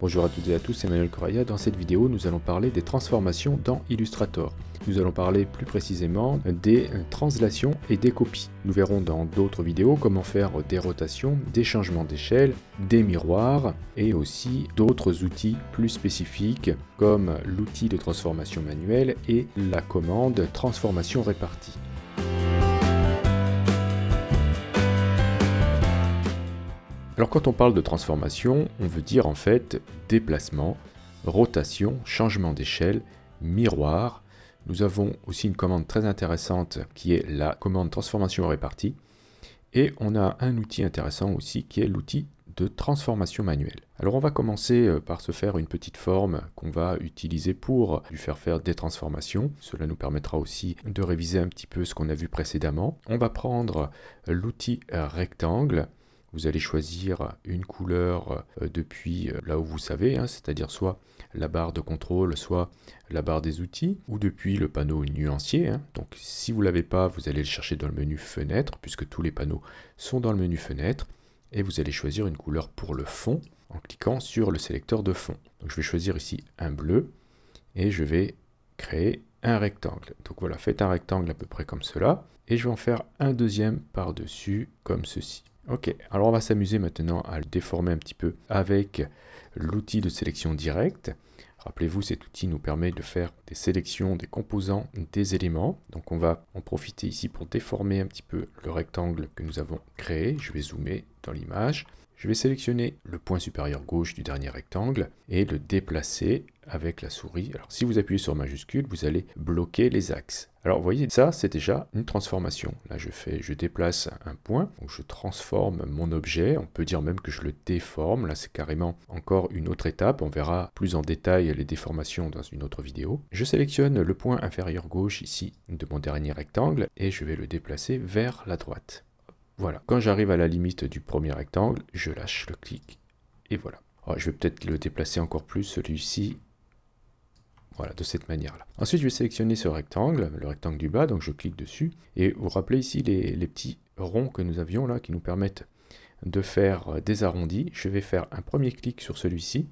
Bonjour à toutes et à tous, c'est Manuel Correa. Dans cette vidéo, nous allons parler des transformations dans Illustrator. Nous allons parler plus précisément des translations et des copies. Nous verrons dans d'autres vidéos comment faire des rotations, des changements d'échelle, des miroirs et aussi d'autres outils plus spécifiques comme l'outil de transformation manuelle et la commande transformation répartie. Alors quand on parle de transformation, on veut dire en fait déplacement, rotation, changement d'échelle, miroir. Nous avons aussi une commande très intéressante qui est la commande transformation répartie. Et on a un outil intéressant aussi qui est l'outil de transformation manuelle. Alors on va commencer euh, par se faire une petite forme qu'on va utiliser pour lui faire faire des transformations. Cela nous permettra aussi de réviser un petit peu ce qu'on a vu précédemment. On va prendre l'outil euh, rectangle vous allez choisir une couleur euh, depuis euh, là où vous savez, hein, c'est-à-dire soit la barre de contrôle, soit la barre des outils, ou depuis le panneau nuancier. Hein. Donc si vous ne l'avez pas, vous allez le chercher dans le menu fenêtre, puisque tous les panneaux sont dans le menu fenêtre, et vous allez choisir une couleur pour le fond en cliquant sur le sélecteur de fond. je vais choisir ici un bleu, et je vais créer un rectangle. Donc voilà, faites un rectangle à peu près comme cela, et je vais en faire un deuxième par-dessus, comme ceci. Ok, alors on va s'amuser maintenant à le déformer un petit peu avec l'outil de sélection directe. Rappelez-vous, cet outil nous permet de faire des sélections des composants des éléments. Donc on va en profiter ici pour déformer un petit peu le rectangle que nous avons créé. Je vais zoomer dans l'image. Je vais sélectionner le point supérieur gauche du dernier rectangle et le déplacer avec la souris. Alors si vous appuyez sur majuscule, vous allez bloquer les axes. Alors vous voyez, ça c'est déjà une transformation. Là je fais, je déplace un point, donc je transforme mon objet, on peut dire même que je le déforme, là c'est carrément encore une autre étape, on verra plus en détail les déformations dans une autre vidéo. Je sélectionne le point inférieur gauche ici de mon dernier rectangle et je vais le déplacer vers la droite. Voilà. Quand j'arrive à la limite du premier rectangle, je lâche le clic et voilà. Oh, je vais peut-être le déplacer encore plus, celui-ci. Voilà, de cette manière-là. Ensuite, je vais sélectionner ce rectangle, le rectangle du bas, donc je clique dessus. Et vous, rappelez ici les, petits ronds que nous avions là, qui nous permettent de faire des arrondis. Je vais faire un premier clic sur celui-ci.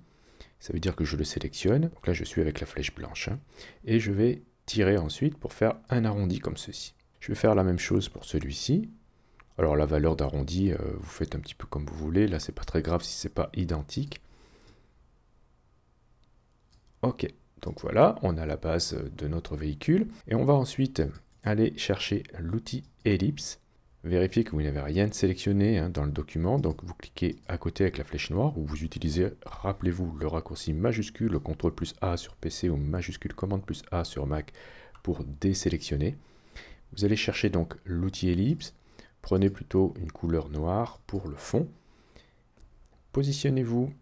Ça veut dire que je le sélectionne. Donc là, je suis avec la flèche blanche. Hein. et je vais tirer ensuite pour faire un arrondi comme ceci. Je vais faire la même chose pour celui-ci. Alors la valeur d'arrondi, euh, vous faites un petit peu comme vous voulez. Là, c'est pas très grave si c'est pas identique. Ok, donc voilà, on a la base de notre véhicule. Et on va ensuite aller chercher l'outil ellipse. Vérifiez que vous n'avez rien de sélectionné hein, dans le document, donc vous cliquez à côté avec la flèche noire ou vous utilisez, rappelez-vous, le raccourci majuscule CTRL plus A sur PC ou majuscule commande plus A sur Mac pour désélectionner. Vous allez chercher donc l'outil ellipse, Prenez plutôt une couleur noire pour le fond. Positionnez-vous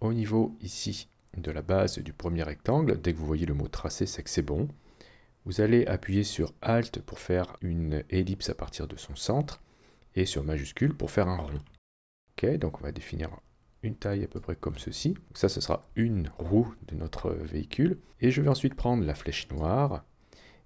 au niveau ici de la base du premier rectangle. Dès que vous voyez le mot tracé, c'est que c'est bon. Vous allez appuyer sur Alt pour faire une ellipse à partir de son centre et sur majuscule pour faire un rond. Ok, donc on va définir une taille à peu près comme ceci. ça, ce sera une roue de notre véhicule. Et je vais ensuite prendre la flèche noire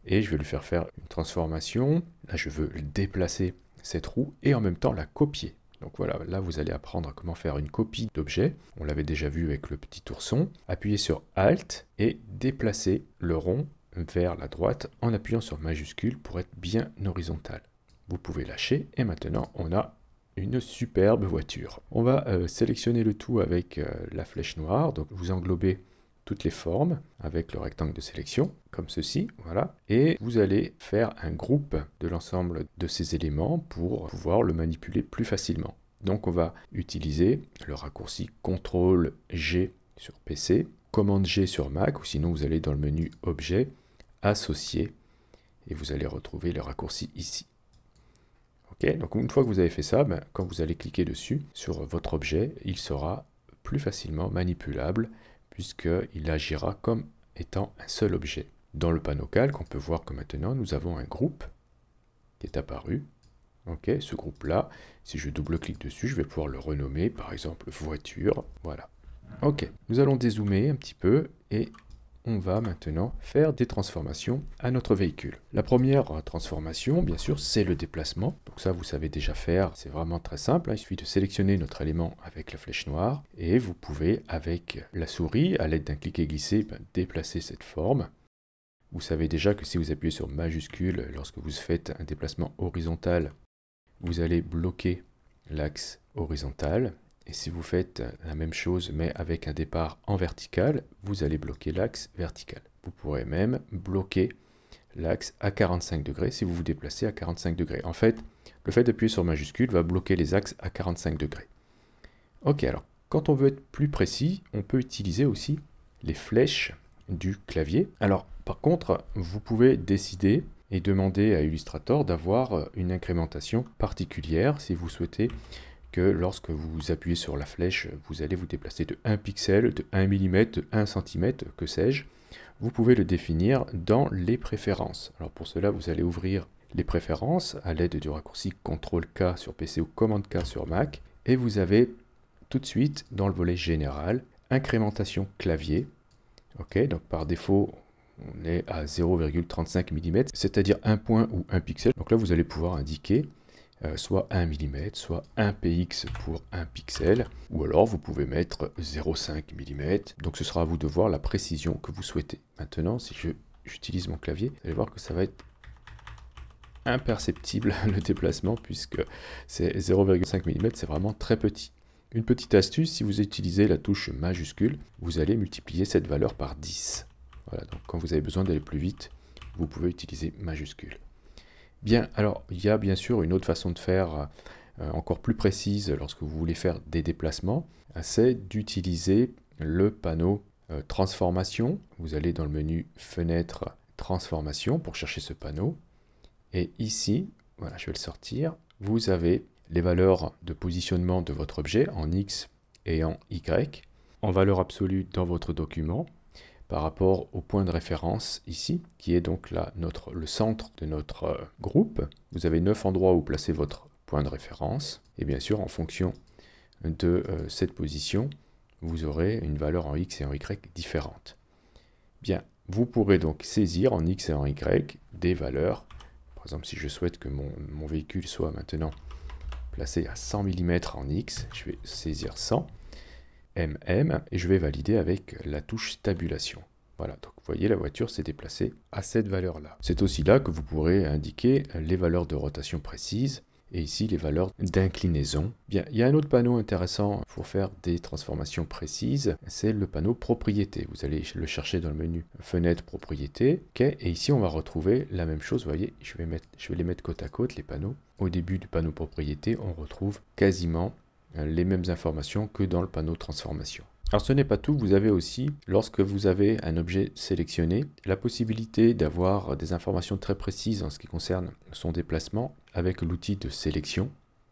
et je vais lui faire faire une transformation. Là, je veux le déplacer cette roue et en même temps la copier. Donc voilà, là vous allez apprendre comment faire une copie d'objet. On l'avait déjà vu avec le petit ourson. Appuyez sur Alt et déplacez le rond vers la droite en appuyant sur majuscule pour être bien horizontal. Vous pouvez lâcher et maintenant on a une superbe voiture. On va euh, sélectionner le tout avec euh, la flèche noire, donc vous englobez toutes les formes avec le rectangle de sélection, comme ceci, voilà. Et vous allez faire un groupe de l'ensemble de ces éléments pour pouvoir le manipuler plus facilement. Donc on va utiliser le raccourci CTRL G sur PC, commande G sur Mac, ou sinon vous allez dans le menu Objet, Associer, et vous allez retrouver le raccourci ici. Ok, donc une fois que vous avez fait ça, ben, quand vous allez cliquer dessus sur votre objet, il sera plus facilement manipulable puisqu'il agira comme étant un seul objet. Dans le panneau calque, on peut voir que maintenant nous avons un groupe qui est apparu. Ok, ce groupe-là, si je double-clique dessus, je vais pouvoir le renommer, par exemple, voiture. Voilà. Ok, nous allons dézoomer un petit peu et on va maintenant faire des transformations à notre véhicule. La première transformation, bien sûr, c'est le déplacement. Donc ça, vous savez déjà faire, c'est vraiment très simple. Hein. Il suffit de sélectionner notre élément avec la flèche noire et vous pouvez, avec la souris, à l'aide d'un clic et glisser, ben, déplacer cette forme. Vous savez déjà que si vous appuyez sur majuscule lorsque vous faites un déplacement horizontal, vous allez bloquer l'axe horizontal et si vous faites la même chose mais avec un départ en vertical, vous allez bloquer l'axe vertical. Vous pourrez même bloquer l'axe à 45 degrés si vous vous déplacez à 45 degrés. En fait, le fait d'appuyer sur majuscule va bloquer les axes à 45 degrés. Ok, alors quand on veut être plus précis, on peut utiliser aussi les flèches du clavier. Alors par contre, vous pouvez décider et demander à Illustrator d'avoir une incrémentation particulière si vous souhaitez lorsque vous appuyez sur la flèche, vous allez vous déplacer de 1 pixel, de 1 mm, de 1 cm, que sais-je. Vous pouvez le définir dans les préférences. Alors pour cela, vous allez ouvrir les préférences à l'aide du raccourci CTRL-K sur PC ou COMMANDE-K sur Mac et vous avez tout de suite dans le volet général incrémentation clavier. OK, donc par défaut, on est à 0,35 mm, c'est-à-dire un point ou un pixel. Donc là, vous allez pouvoir indiquer euh, soit 1 mm, soit 1 px pour 1 pixel, ou alors vous pouvez mettre 0,5 mm, donc ce sera à vous de voir la précision que vous souhaitez. Maintenant, si j'utilise mon clavier, vous allez voir que ça va être imperceptible le déplacement puisque c'est 0,5 mm, c'est vraiment très petit. Une petite astuce, si vous utilisez la touche majuscule, vous allez multiplier cette valeur par 10. Voilà, donc quand vous avez besoin d'aller plus vite, vous pouvez utiliser majuscule. Bien, alors il y a bien sûr une autre façon de faire euh, encore plus précise lorsque vous voulez faire des déplacements, c'est d'utiliser le panneau euh, transformation. Vous allez dans le menu fenêtre transformation pour chercher ce panneau. Et ici, voilà, je vais le sortir, vous avez les valeurs de positionnement de votre objet en X et en Y, en valeur absolue dans votre document, par rapport au point de référence ici, qui est donc là notre, le centre de notre euh, groupe. Vous avez neuf endroits où placer votre point de référence. Et bien sûr, en fonction de euh, cette position, vous aurez une valeur en x et en y différente. Bien, vous pourrez donc saisir en x et en y des valeurs. Par exemple, si je souhaite que mon, mon véhicule soit maintenant placé à 100 mm en x, je vais saisir 100 MM et je vais valider avec la touche tabulation. Voilà, donc vous voyez, la voiture s'est déplacée à cette valeur-là. C'est aussi là que vous pourrez indiquer les valeurs de rotation précises et ici les valeurs d'inclinaison. Bien, il y a un autre panneau intéressant pour faire des transformations précises, c'est le panneau propriété. Vous allez le chercher dans le menu fenêtre propriété, ok et ici on va retrouver la même chose, vous voyez, je vais, mettre, je vais les mettre côte à côte, les panneaux. Au début du panneau propriété, on retrouve quasiment euh, les mêmes informations que dans le panneau transformation. Alors ce n'est pas tout, vous avez aussi, lorsque vous avez un objet sélectionné, la possibilité d'avoir des informations très précises en ce qui concerne son déplacement avec l'outil de sélection,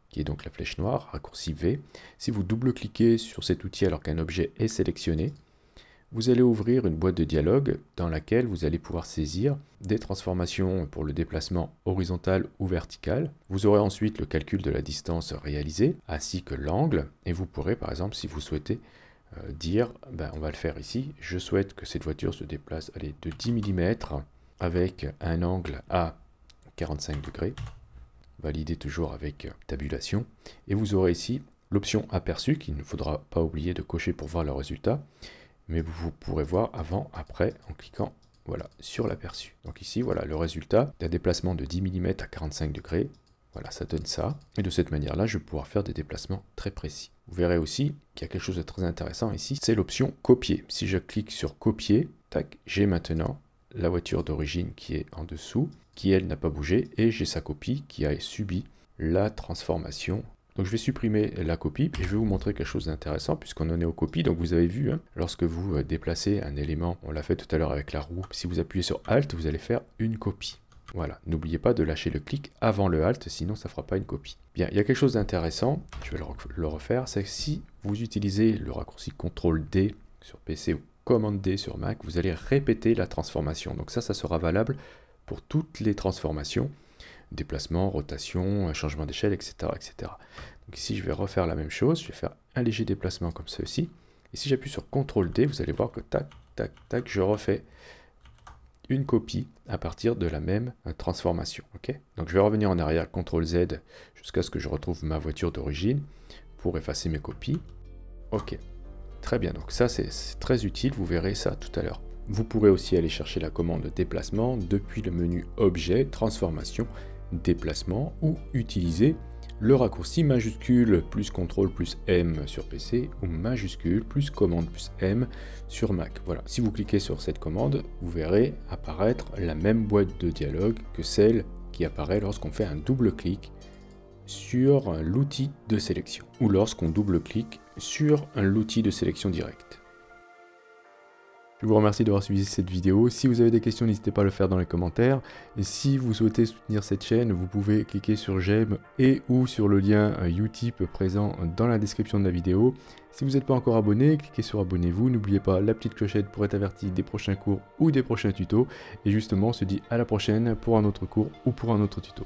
qui est donc la flèche noire, raccourci V. Si vous double-cliquez sur cet outil alors qu'un objet est sélectionné, vous allez ouvrir une boîte de dialogue dans laquelle vous allez pouvoir saisir des transformations pour le déplacement horizontal ou vertical. Vous aurez ensuite le calcul de la distance réalisée ainsi que l'angle et vous pourrez par exemple si vous souhaitez euh, dire, ben, on va le faire ici, je souhaite que cette voiture se déplace de 10 mm avec un angle à 45 degrés, validez toujours avec euh, tabulation et vous aurez ici l'option aperçu qu'il ne faudra pas oublier de cocher pour voir le résultat mais vous pourrez voir avant, après, en cliquant voilà, sur l'aperçu. Donc ici, voilà le résultat d'un déplacement de 10 mm à 45 degrés. Voilà, ça donne ça. Et de cette manière-là, je vais pouvoir faire des déplacements très précis. Vous verrez aussi qu'il y a quelque chose de très intéressant ici, c'est l'option copier. Si je clique sur copier, tac, j'ai maintenant la voiture d'origine qui est en dessous, qui elle n'a pas bougé, et j'ai sa copie qui a subi la transformation donc je vais supprimer la copie et je vais vous montrer quelque chose d'intéressant puisqu'on en est aux copies. Donc vous avez vu, hein, lorsque vous euh, déplacez un élément, on l'a fait tout à l'heure avec la roue, si vous appuyez sur Alt, vous allez faire une copie. Voilà, n'oubliez pas de lâcher le clic avant le Alt, sinon ça ne fera pas une copie. Bien, il y a quelque chose d'intéressant, je vais le refaire, c'est que si vous utilisez le raccourci CTRL D sur PC ou Commande D sur Mac, vous allez répéter la transformation. Donc ça, ça sera valable pour toutes les transformations déplacement, rotation, changement d'échelle, etc., etc. Donc ici, je vais refaire la même chose. Je vais faire un léger déplacement comme ceci. Et si j'appuie sur CTRL D, vous allez voir que tac, tac, tac, je refais une copie à partir de la même euh, transformation. ok Donc je vais revenir en arrière, CTRL Z, jusqu'à ce que je retrouve ma voiture d'origine pour effacer mes copies. Ok, très bien. Donc ça, c'est très utile. Vous verrez ça tout à l'heure. Vous pourrez aussi aller chercher la commande déplacement depuis le menu Objet, Transformation déplacement ou utiliser le raccourci majuscule plus contrôle plus M sur PC ou majuscule plus commande plus M sur Mac. Voilà, si vous cliquez sur cette commande, vous verrez apparaître la même boîte de dialogue que celle qui apparaît lorsqu'on fait un double clic sur l'outil de sélection ou lorsqu'on double clic sur l'outil de sélection directe. Je vous remercie d'avoir suivi cette vidéo. Si vous avez des questions, n'hésitez pas à le faire dans les commentaires. Et si vous souhaitez soutenir cette chaîne, vous pouvez cliquer sur j'aime et ou sur le lien euh, Utip présent dans la description de la vidéo. Si vous n'êtes pas encore abonné, cliquez sur abonnez-vous. N'oubliez pas la petite clochette pour être averti des prochains cours ou des prochains tutos. Et justement, on se dit à la prochaine pour un autre cours ou pour un autre tuto.